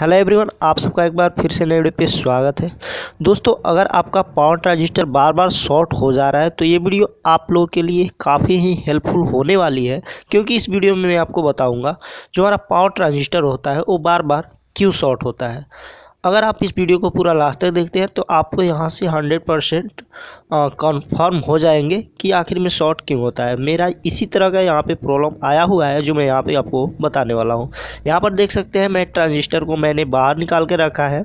hello everyone आप सबका एक बार फिर से नए वीडियो पे स्वागत है दोस्तों अगर आपका पावर ट्रांजिस्टर बार बार शॉर्ट हो जा रहा है तो ये वीडियो आप लोगों के लिए काफ़ी ही हेल्पफुल होने वाली है क्योंकि इस वीडियो में मैं आपको बताऊंगा जो हमारा पावर ट्रांजिस्टर होता है वो बार बार क्यों शॉर्ट होता है अगर आप इस वीडियो को पूरा लास्ट तक देखते हैं तो आपको यहाँ से हंड्रेड परसेंट कन्फर्म हो जाएंगे कि आखिर में शॉर्ट क्यों होता है मेरा इसी तरह का यहाँ पे प्रॉब्लम आया हुआ है जो मैं यहाँ पे आपको बताने वाला हूँ यहाँ पर देख सकते हैं मैं ट्रांजिस्टर को मैंने बाहर निकाल के रखा है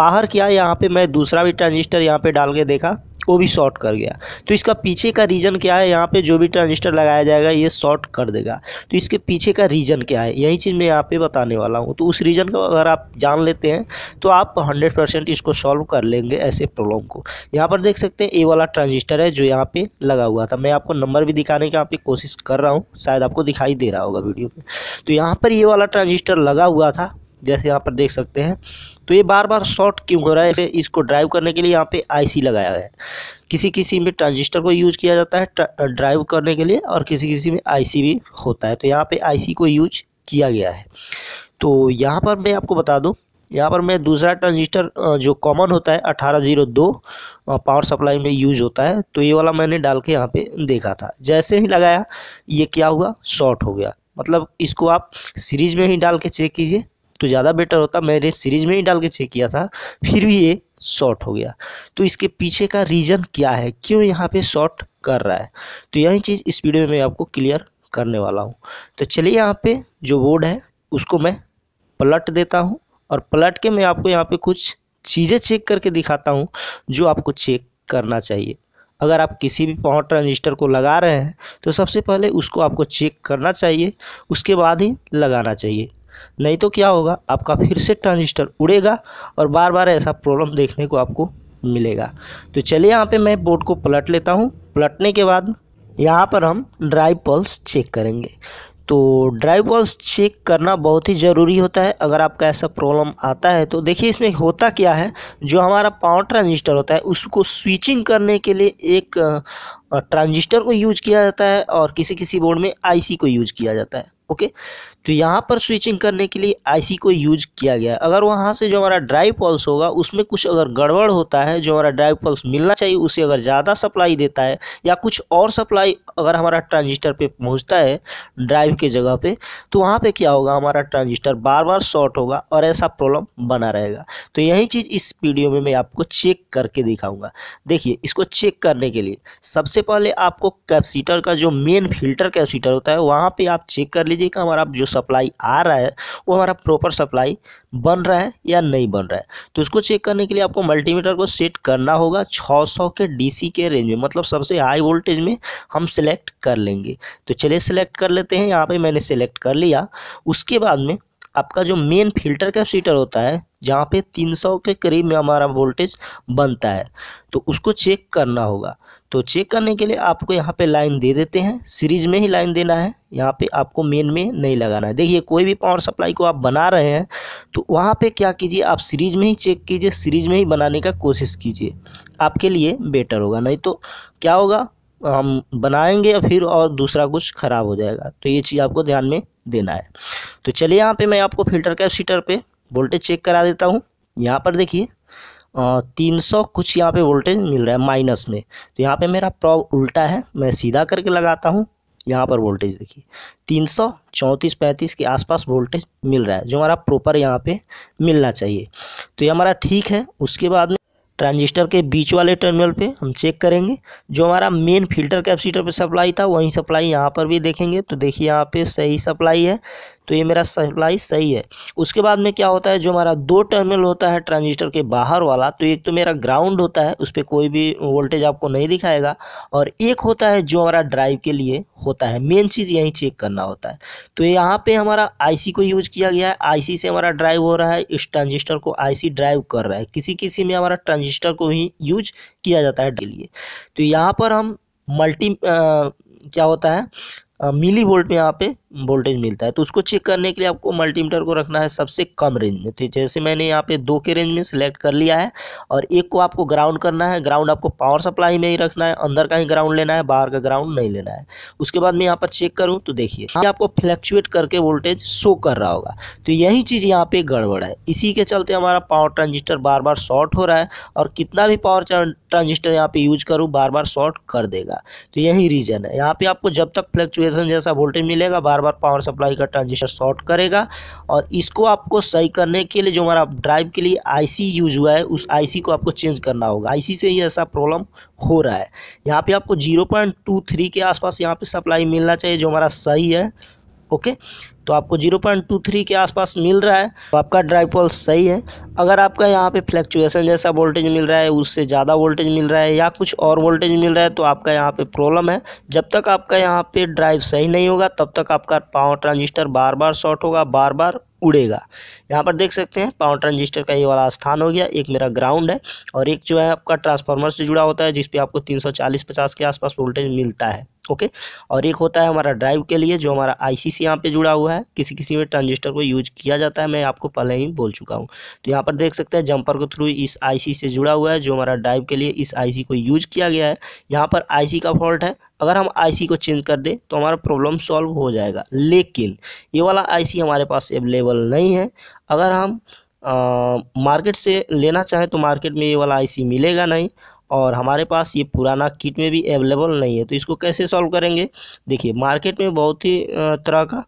बाहर क्या यहाँ पर मैं दूसरा भी ट्रांजिस्टर यहाँ पर डाल के देखा वो भी शॉर्ट कर गया तो इसका पीछे का रीज़न क्या है यहाँ पे जो भी ट्रांजिस्टर लगाया जाएगा ये शॉर्ट कर देगा तो इसके पीछे का रीज़न क्या है यही चीज़ मैं यहाँ पे बताने वाला हूँ तो उस रीज़न को अगर आप जान लेते हैं तो आप हंड्रेड परसेंट इसको सॉल्व कर लेंगे ऐसे प्रॉब्लम को यहाँ पर देख सकते हैं ए वाला ट्रांजिस्टर है जो यहाँ पर लगा हुआ था मैं आपको नंबर भी दिखाने की यहाँ पर कोशिश कर रहा हूँ शायद आपको दिखाई दे रहा होगा वीडियो में तो यहाँ पर ये वाला ट्रांजिस्टर लगा हुआ था जैसे यहाँ पर देख सकते हैं तो ये बार बार शॉर्ट क्यों हो रहा है इसको ड्राइव करने के लिए यहाँ पे आईसी लगाया गया है किसी किसी में ट्रांजिस्टर को यूज़ किया जाता है ड्राइव करने के लिए और किसी किसी में आईसी भी होता है तो यहाँ पे आईसी को यूज किया गया है तो यहाँ पर मैं आपको बता दूँ यहाँ पर मैं दूसरा ट्रांजिस्टर जो कॉमन होता है अठारह जीरो दो पावर सप्लाई में यूज होता है तो ये वाला मैंने डाल के यहाँ पर देखा था जैसे ही लगाया ये क्या हुआ शॉर्ट हो गया मतलब इसको आप सीरीज में ही डाल के चेक कीजिए तो ज़्यादा बेटर होता मैंने सीरीज में ही डाल के चेक किया था फिर भी ये शॉर्ट हो गया तो इसके पीछे का रीज़न क्या है क्यों यहाँ पे शॉर्ट कर रहा है तो यही चीज़ इस वीडियो में मैं आपको क्लियर करने वाला हूँ तो चलिए यहाँ पे जो बोर्ड है उसको मैं पलट देता हूँ और पलट के मैं आपको यहाँ पे कुछ चीज़ें चेक करके दिखाता हूँ जो आपको चेक करना चाहिए अगर आप किसी भी पावर ट्रांजिस्टर को लगा रहे हैं तो सबसे पहले उसको आपको चेक करना चाहिए उसके बाद ही लगाना चाहिए नहीं तो क्या होगा आपका फिर से ट्रांजिस्टर उड़ेगा और बार बार ऐसा प्रॉब्लम देखने को आपको मिलेगा तो चलिए यहाँ पे मैं बोर्ड को पलट लेता हूँ पलटने के बाद यहाँ पर हम ड्राइव पल्स चेक करेंगे तो ड्राइव पल्स चेक करना बहुत ही ज़रूरी होता है अगर आपका ऐसा प्रॉब्लम आता है तो देखिए इसमें होता क्या है जो हमारा पावर ट्रांजिस्टर होता है उसको स्विचिंग करने के लिए एक ट्रांजिस्टर को यूज किया जाता है और किसी किसी बोर्ड में आईसी को यूज किया जाता है ओके तो यहाँ पर स्विचिंग करने के लिए आईसी को यूज किया गया अगर वहाँ से जो हमारा ड्राई पल्स होगा उसमें कुछ अगर गड़बड़ होता है जो हमारा ड्राई पल्स मिलना चाहिए उसे अगर ज़्यादा सप्लाई देता है या कुछ और सप्लाई अगर हमारा ट्रांजिस्टर पे पहुँचता है ड्राइव के जगह पे तो वहाँ पे क्या होगा हमारा ट्रांजिस्टर बार बार शॉर्ट होगा और ऐसा प्रॉब्लम बना रहेगा तो यही चीज़ इस वीडियो में मैं आपको चेक करके दिखाऊँगा देखिए इसको चेक करने के लिए सबसे पहले आपको कैप्सीटर का जो मेन फिल्टर कैप्सीटर होता है वहाँ पर आप चेक कर लीजिए कि हमारा जो सप्लाई आ रहा है वो हमारा प्रॉपर सप्लाई बन रहा है या नहीं बन रहा है तो उसको चेक करने के लिए आपको मल्टीमीटर को सेट करना होगा 600 के डीसी के रेंज में मतलब सबसे हाई वोल्टेज में हम सिलेक्ट कर लेंगे तो चलिए सिलेक्ट कर लेते हैं यहाँ पे मैंने सिलेक्ट कर लिया उसके बाद में आपका जो मेन फिल्टर कैपेसिटर होता है जहाँ पे 300 के करीब में हमारा वोल्टेज बनता है तो उसको चेक करना होगा तो चेक करने के लिए आपको यहाँ पे लाइन दे देते हैं सीरीज में ही लाइन देना है यहाँ पे आपको मेन में नहीं लगाना है देखिए कोई भी पावर सप्लाई को आप बना रहे हैं तो वहाँ पे क्या कीजिए आप सीरीज में ही चेक कीजिए सीरीज में ही बनाने का कोशिश कीजिए आपके लिए बेटर होगा नहीं तो क्या होगा हम बनाएंगे या फिर और दूसरा कुछ ख़राब हो जाएगा तो ये चीज़ आपको ध्यान में देना है तो चलिए यहाँ पे मैं आपको फिल्टर कैपेसिटर पे वोल्टेज चेक करा देता हूँ यहाँ पर देखिए तीन सौ कुछ यहाँ पे वोल्टेज मिल रहा है माइनस में तो यहाँ पे मेरा प्रॉब उल्टा है मैं सीधा करके लगाता हूँ यहाँ पर वोल्टेज देखिए तीन सौ चौंतीस पैंतीस के आसपास वोल्टेज मिल रहा है जो हमारा प्रॉपर यहाँ पे मिलना चाहिए तो ये हमारा ठीक है उसके बाद ट्रांजिस्टर के बीच वाले टर्मिनल पे हम चेक करेंगे जो हमारा मेन फिल्टर कैपेसिटर पे सप्लाई था वही सप्लाई यहाँ पर भी देखेंगे तो देखिए यहाँ पे सही सप्लाई है तो ये मेरा सप्लाई सही है उसके बाद में क्या होता है जो हमारा दो टर्मिनल होता है ट्रांजिस्टर के बाहर वाला तो एक तो मेरा ग्राउंड होता है उस पर कोई भी वोल्टेज आपको नहीं दिखाएगा और एक होता है जो हमारा ड्राइव के लिए होता है मेन चीज़ यहीं चेक करना होता है तो यहाँ पे हमारा आईसी को यूज किया गया है आईसी से हमारा ड्राइव हो रहा है इस ट्रांजिस्टर को आई ड्राइव कर रहा है किसी किसी में हमारा ट्रांजिस्टर को ही यूज किया जाता है डेली तो यहाँ पर हम मल्टी क्या होता है मिली वोल्ट में यहाँ पे वोल्टेज मिलता है तो उसको चेक करने के लिए आपको मल्टीमीटर को रखना है सबसे कम रेंज में तो जैसे मैंने यहाँ पे दो के रेंज में सिलेक्ट कर लिया है और एक को आपको ग्राउंड करना है ग्राउंड आपको पावर सप्लाई में ही रखना है अंदर का ही ग्राउंड लेना है बाहर का ग्राउंड नहीं लेना है उसके बाद मैं यहाँ पर चेक करूँ तो देखिए हाँ आपको फ्लैक्चुएट करके वोल्टेज शो कर रहा होगा तो यही चीज़ यहाँ पर गड़बड़ है इसी के चलते हमारा पावर ट्रांजिस्टर बार बार शॉर्ट हो रहा है और कितना भी पावर ट्रांजिस्टर यहाँ पे यूज करूँ बार बार शॉर्ट कर देगा तो यही रीज़न है यहाँ पे आपको जब तक फ्लक्चुएसन जैसा वोल्टेज मिलेगा बार बार पावर सप्लाई का ट्रांजिस्टर शॉर्ट करेगा और इसको आपको सही करने के लिए जो हमारा ड्राइव के लिए आईसी यूज हुआ है उस आईसी को आपको चेंज करना होगा आईसी से ही ऐसा प्रॉब्लम हो रहा है यहाँ पर आपको जीरो के आसपास यहाँ पर सप्लाई मिलना चाहिए जो हमारा सही है ओके तो आपको 0.23 के आसपास मिल रहा है तो आपका ड्राइव पल्स सही है अगर आपका यहाँ पे फ्लैक्चुएसन जैसा वोल्टेज मिल रहा है उससे ज़्यादा वोल्टेज मिल रहा है या कुछ और वोल्टेज मिल रहा है तो आपका यहाँ पे प्रॉब्लम है जब तक आपका यहाँ पे ड्राइव सही नहीं होगा तब तक आपका पावर ट्रांजिस्टर बार बार शॉर्ट होगा बार बार उड़ेगा यहाँ पर देख सकते हैं पावर ट्रांजिस्टर का ये वाला स्थान हो गया एक मेरा ग्राउंड है और एक जो है आपका ट्रांसफार्मर से जुड़ा होता है जिस पे आपको 340-50 के आसपास वोल्टेज मिलता है ओके और एक होता है हमारा ड्राइव के लिए जो हमारा आईसीसी यहाँ पर जुड़ा हुआ है है किसी किसी में ट्रांजिस्टर को यूज किया जाता है मैं आपको पहले ही बोल चुका हूँ तो यहाँ पर देख सकते हैं जंपर के थ्रू इस आईसी से जुड़ा हुआ है जो हमारा ड्राइव के लिए इस आईसी को यूज किया गया है यहाँ पर आईसी का फॉल्ट है अगर हम आईसी को चेंज कर दें तो हमारा प्रॉब्लम सॉल्व हो जाएगा लेकिन ये वाला आईसी हमारे पास अवेलेबल नहीं है अगर हम आ, मार्केट से लेना चाहें तो मार्केट में ये वाला आईसी मिलेगा नहीं और हमारे पास ये पुराना किट में भी अवेलेबल नहीं है तो इसको कैसे सॉल्व करेंगे देखिए मार्केट में बहुत ही तरह का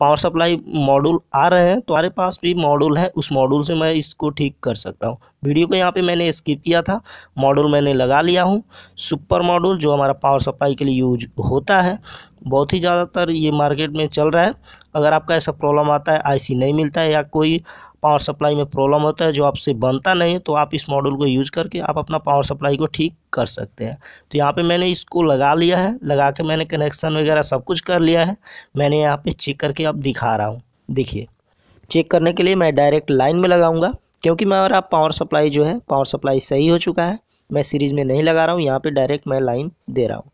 पावर सप्लाई मॉड्यूल आ रहे हैं तो हमारे पास भी मॉड्यूल है उस मॉड्यूल से मैं इसको ठीक कर सकता हूँ वीडियो को यहाँ पे मैंने स्किप किया था मॉड्यूल मैंने लगा लिया हूँ सुपर मॉड्यूल जो हमारा पावर सप्लाई के लिए यूज होता है बहुत ही ज़्यादातर ये मार्केट में चल रहा है अगर आपका ऐसा प्रॉब्लम आता है आईसी नहीं मिलता है या कोई पावर सप्लाई में प्रॉब्लम होता है जो आपसे बनता नहीं है तो आप इस मॉडल को यूज़ करके आप अपना पावर सप्लाई को ठीक कर सकते हैं तो यहाँ पे मैंने इसको लगा लिया है लगा के मैंने कनेक्शन वगैरह सब कुछ कर लिया है मैंने यहाँ पे चेक करके आप दिखा रहा हूँ देखिए चेक करने के लिए मैं डायरेक्ट लाइन में लगाऊँगा क्योंकि मेरा पावर सप्लाई जो है पावर सप्लाई सही हो चुका है मैं सीरीज़ में नहीं लगा रहा हूँ यहाँ पे डायरेक्ट मैं लाइन दे रहा हूँ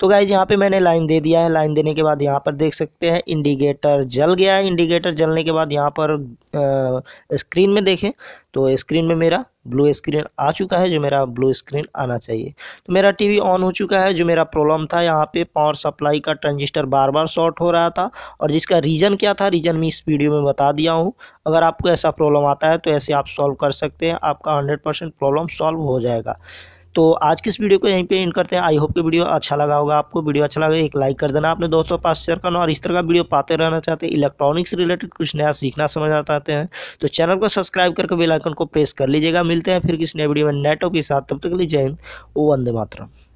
तो गाइज यहाँ पे मैंने लाइन दे दिया है लाइन देने के बाद यहाँ पर देख सकते हैं इंडिकेटर जल गया है इंडिकेटर जलने के बाद यहाँ पर स्क्रीन में देखें तो स्क्रीन में मेरा ब्लू स्क्रीन आ चुका है जो मेरा ब्लू स्क्रीन आना चाहिए तो मेरा टीवी ऑन हो चुका है जो मेरा प्रॉब्लम था यहाँ पे पावर सप्लाई का ट्रांजिस्टर बार बार शॉर्ट हो रहा था और जिसका रीज़न क्या था रीज़न मैं इस वीडियो में बता दिया हूँ अगर आपको ऐसा प्रॉब्लम आता है तो ऐसे आप सॉल्व कर सकते हैं आपका हंड्रेड परसेंट प्रॉब्लम सॉल्व हो जाएगा तो आज की इस वीडियो को यहीं पे इन करते हैं आई होप कि वीडियो अच्छा लगा होगा आपको वीडियो अच्छा लगा एक लाइक कर देना अपने दोस्तों के पास शेयर करना और इस तरह का वीडियो पाते रहना चाहते हैं इलेक्ट्रॉनिक्स रिलेटेड कुछ नया सीखना समझना चाहते हैं तो चैनल को सब्सक्राइब करके बेलाइकन को प्रेस कर लीजिएगा मिलते हैं फिर किसी नए वीडियो में नेटो के साथ तब तक के लिए जय हिंद वंदे मातरम